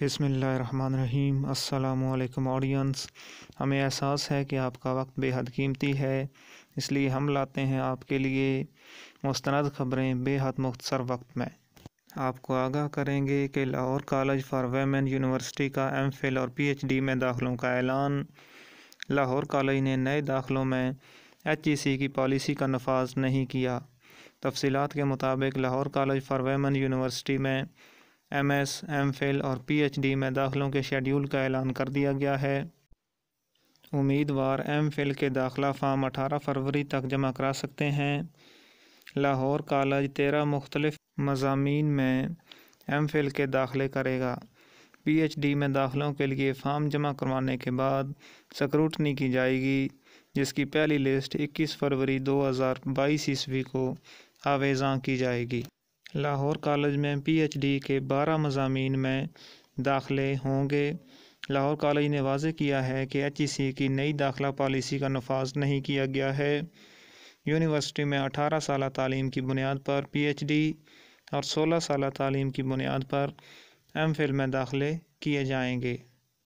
बिसमीम् audience हमें एहसास है कि आपका वक्त बेहद कीमती है इसलिए हम लाते हैं आपके लिए मुस्ंद खबरें बेहद मुख्तर वक्त में आपको आगाह करेंगे कि Lahore college for women university का एम फिल और पी एच डी में दाखिलों का ऐलान लाहौर कॉलेज ने नए दाखिलों में एच ई सी की पॉलिसी का नफाज नहीं किया तफसीत के मुताबिक Lahore college for women university में एम एस एम फिल और पी एच डी में दाखिलों के शेड्यूल का ऐलान कर दिया गया है उम्मीदवार एम फिल के दाखिला फार्म अठारह फरवरी तक जमा करा सकते हैं लाहौर कॉलेज तेरह मुख्तलिफ मजामी में एम फिल के दाखिले करेगा पी एच डी में दाखिलों के लिए फार्म जमा करवाने के बाद सक्रूटनी की जाएगी जिसकी पहली लिस्ट इक्कीस फरवरी दो हज़ार बाईस ईस्वी को आवेज़ा की जाएगी लाहौर कॉलेज में पीएचडी के बारह मजामी में दाखिले होंगे लाहौर कॉलेज ने वाज किया है कि एच की नई दाखिला पॉलिसी का नफाज नहीं किया गया है यूनिवर्सिटी में अठारह साल तालीम की बुनियाद पर पीएचडी और सोलह साल तालीम की बुनियाद पर एम में दाखिले किए जाएंगे